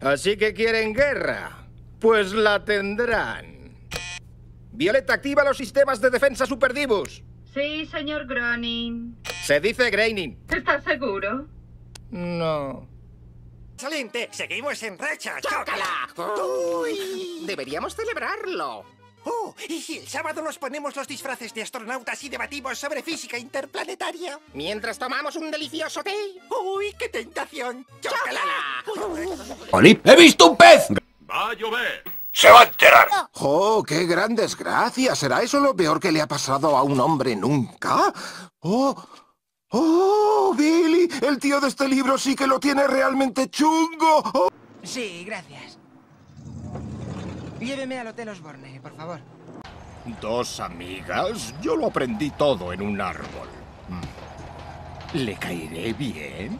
Así que quieren guerra. Pues la tendrán. Violeta, activa los sistemas de defensa superdivos. Sí, señor Groening. Se dice Groening. ¿Estás seguro? No. Excelente, seguimos en racha. ¡Chócala! ¡Uy! Deberíamos celebrarlo. ¡Oh! ¿Y si el sábado nos ponemos los disfraces de astronautas y debatimos sobre física interplanetaria? Mientras tomamos un delicioso té. ¡Uy, qué tentación! ¡Chócala! ¡Oli! ¡He visto un pez! ¡Va a llover! ¡Se va a enterar! ¡Oh, qué gran desgracia! ¿Será eso lo peor que le ha pasado a un hombre nunca? ¡Oh! oh Billy! El tío de este libro sí que lo tiene realmente chungo. Oh. Sí, gracias. Lléveme al Hotel Osborne, por favor. ¿Dos amigas? Yo lo aprendí todo en un árbol. Mm. ¿Le caeré bien?